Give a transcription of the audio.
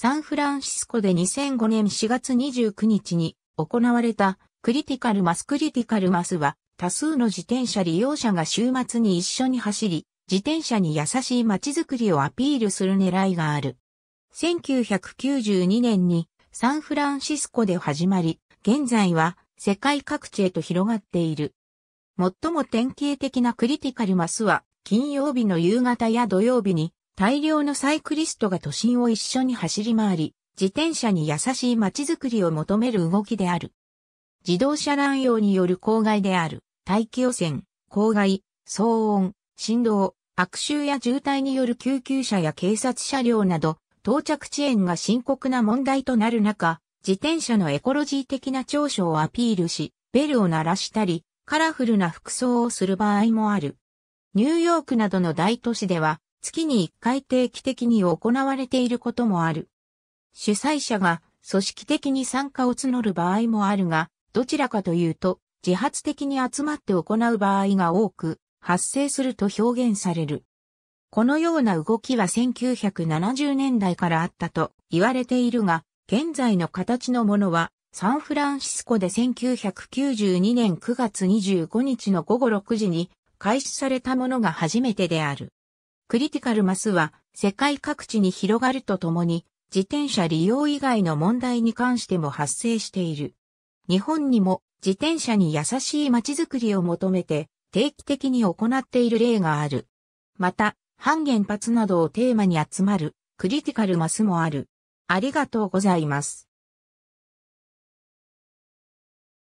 サンフランシスコで2005年4月29日に行われたクリティカルマスクリティカルマスは多数の自転車利用者が週末に一緒に走り、自転車に優しい街づくりをアピールする狙いがある。1992年にサンフランシスコで始まり、現在は世界各地へと広がっている。最も典型的なクリティカルマスは金曜日の夕方や土曜日に大量のサイクリストが都心を一緒に走り回り、自転車に優しい街づくりを求める動きである。自動車乱用による公害である、大気汚染、公害、騒音、振動、悪臭や渋滞による救急車や警察車両など、到着遅延が深刻な問題となる中、自転車のエコロジー的な長所をアピールし、ベルを鳴らしたり、カラフルな服装をする場合もある。ニューヨークなどの大都市では、月に1回定期的に行われていることもある。主催者が組織的に参加を募る場合もあるが、どちらかというと、自発的に集まって行う場合が多く、発生すると表現される。このような動きは1970年代からあったと言われているが、現在の形のものは、サンフランシスコで1992年9月25日の午後6時に開始されたものが初めてである。クリティカルマスは世界各地に広がるとともに、自転車利用以外の問題に関しても発生している。日本にも自転車に優しい街づくりを求めて定期的に行っている例がある。また、半原発などをテーマに集まるクリティカルマスもある。ありがとうございます。